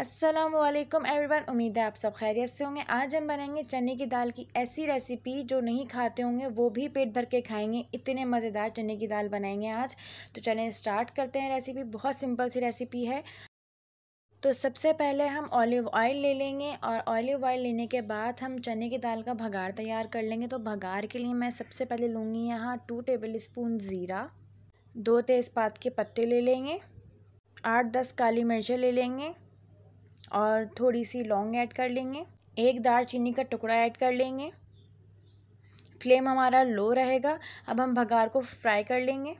Aslam everyone उम्मीद है आप सब खैरियत से होंगे आज हम बनाएंगे चने की दाल की ऐसी रेसिपी जो नहीं खाते होंगे वो भी पेट भर के खाएंगे इतने मज़ेदार चने की दाल बनाएंगे आज तो चलें स्टार्ट करते हैं रेसिपी बहुत सिंपल सी रेसिपी है तो सबसे पहले हम ऑलिव ऑयल ले लेंगे और ऑलिव ऑयल लेने के बाद हम चने की दाल का भगार तैयार कर लेंगे तो भगार के लिए मैं सबसे पहले लूँगी यहाँ टू टेबल स्पून ज़ीरा दो तेज़पात के पत्ते ले लेंगे आठ दस काली मिर्चें ले लेंगे और थोड़ी सी लौंग ऐड कर लेंगे एक दार चीनी का टुकड़ा ऐड कर लेंगे फ्लेम हमारा लो रहेगा अब हम भगार को फ्राई कर लेंगे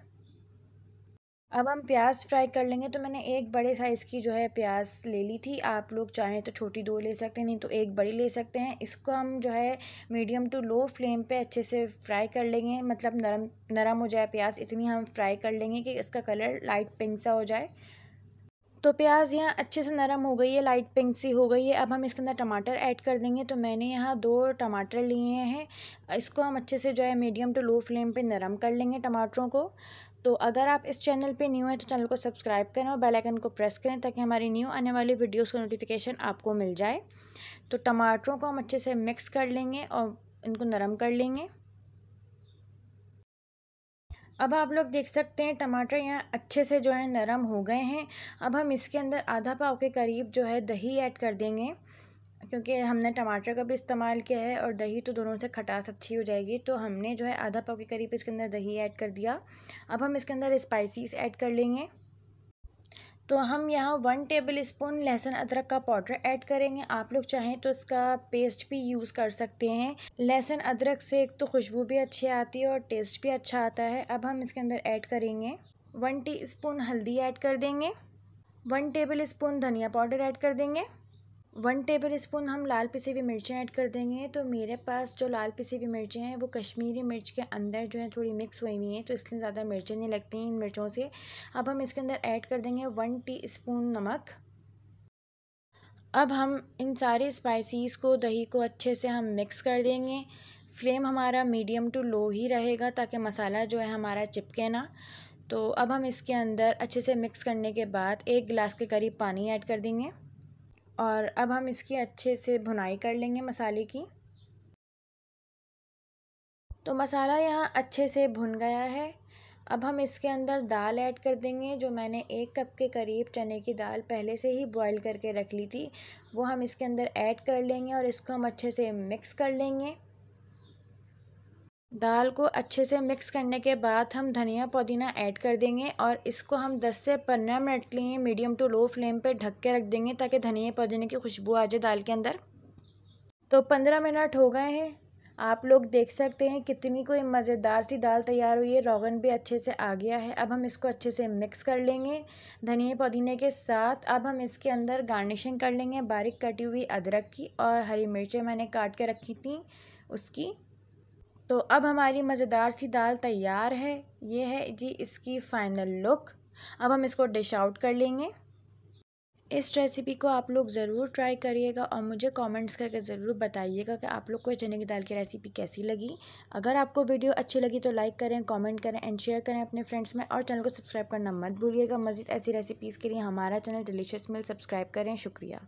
अब हम प्याज फ्राई कर लेंगे तो मैंने एक बड़े साइज़ की जो है प्याज ले ली थी आप लोग चाहें तो छोटी दो ले सकते हैं नहीं तो एक बड़ी ले सकते हैं इसको हम जो है मीडियम टू लो फ्लेम पे अच्छे से फ्राई कर लेंगे मतलब नरम नरम हो जाए प्याज इतनी हम फ्राई कर लेंगे कि इसका कलर लाइट पिंक सा हो जाए तो प्याज यहाँ अच्छे से नरम हो गई है लाइट पिंक सी हो गई है अब हम इसके अंदर टमाटर ऐड कर देंगे तो मैंने यहाँ दो टमाटर लिए हैं इसको हम अच्छे से जो है मीडियम टू लो फ्लेम पे नरम कर लेंगे टमाटरों को तो अगर आप इस चैनल पे न्यू हैं तो चैनल को सब्सक्राइब करें और बेल आइकन को प्रेस करें ताकि हमारी न्यू आने वाली वीडियोज़ का नोटिफिकेशन आपको मिल जाए तो टमाटरों को हम अच्छे से मिक्स कर लेंगे और इनको नरम कर लेंगे अब आप लोग देख सकते हैं टमाटर यहाँ अच्छे से जो है नरम हो गए हैं अब हम इसके अंदर आधा पाव के करीब जो है दही ऐड कर देंगे क्योंकि हमने टमाटर का भी इस्तेमाल किया है और दही तो दोनों से खटास अच्छी हो जाएगी तो हमने जो है आधा पाव के करीब इसके अंदर दही ऐड कर दिया अब हम इसके अंदर स्पाइसीस ऐड कर लेंगे तो हम यहाँ वन टेबल स्पून लहसुन अदरक का पाउडर ऐड करेंगे आप लोग चाहें तो इसका पेस्ट भी यूज़ कर सकते हैं लहसुन अदरक से एक तो खुशबू भी अच्छी आती है और टेस्ट भी अच्छा आता है अब हम इसके अंदर ऐड करेंगे वन टी स्पून हल्दी ऐड कर देंगे वन टेबल स्पून धनिया पाउडर ऐड कर देंगे वन टेबल स्पून हम लाल पिसी हुई मिर्चें ऐड कर देंगे तो मेरे पास जो लाल पिसी हुई मिर्चें हैं वो कश्मीरी मिर्च के अंदर जो है थोड़ी मिक्स हुई हुई हैं तो इसलिए ज़्यादा मिर्चें नहीं लगती हैं इन मिर्चों से अब हम इसके अंदर ऐड कर देंगे वन टी स्पून नमक अब हम इन सारे स्पाइसीज़ को दही को अच्छे से हम मिक्स कर देंगे फ्लेम हमारा मीडियम टू लो ही रहेगा ताकि मसाला जो है हमारा चिपके ना तो अब हम इसके अंदर अच्छे से मिक्स करने के बाद एक गिलास के करीब पानी ऐड कर देंगे और अब हम इसकी अच्छे से भुनाई कर लेंगे मसाले की तो मसाला यहाँ अच्छे से भुन गया है अब हम इसके अंदर दाल ऐड कर देंगे जो मैंने एक कप के करीब चने की दाल पहले से ही बॉईल करके रख ली थी वो हम इसके अंदर ऐड कर लेंगे और इसको हम अच्छे से मिक्स कर लेंगे दाल को अच्छे से मिक्स करने के बाद हम धनिया पुदीना ऐड कर देंगे और इसको हम 10 से 15 मिनट के लिए मीडियम टू लो फ्लेम पर ढक के रख देंगे ताकि धनिया पुदीने की खुशबू आ जाए दाल के अंदर तो 15 मिनट हो गए हैं आप लोग देख सकते हैं कितनी कोई मज़ेदार सी दाल तैयार हुई है रोगन भी अच्छे से आ गया है अब हम इसको अच्छे से मिक्स कर लेंगे धनिया पुदीने के साथ अब हम इसके अंदर गार्निशिंग कर लेंगे बारीक कटी हुई अदरक की और हरी मिर्चें मैंने काट के रखी थी उसकी तो अब हमारी मज़ेदार सी दाल तैयार है ये है जी इसकी फ़ाइनल लुक अब हम इसको डिश आउट कर लेंगे इस रेसिपी को आप लोग ज़रूर ट्राई करिएगा और मुझे कमेंट्स करके ज़रूर बताइएगा कि आप लोग को चने की दाल की रेसिपी कैसी लगी अगर आपको वीडियो अच्छी लगी तो लाइक करें कमेंट करें एंड शेयर करें अपने फ्रेंड्स में और चैनल को सब्सक्राइब करना मत भूलिएगा मज़ीद ऐसी रेसिपीज़ के लिए हमारा चैनल डिलीशियस मिल सब्सक्राइब करें शुक्रिया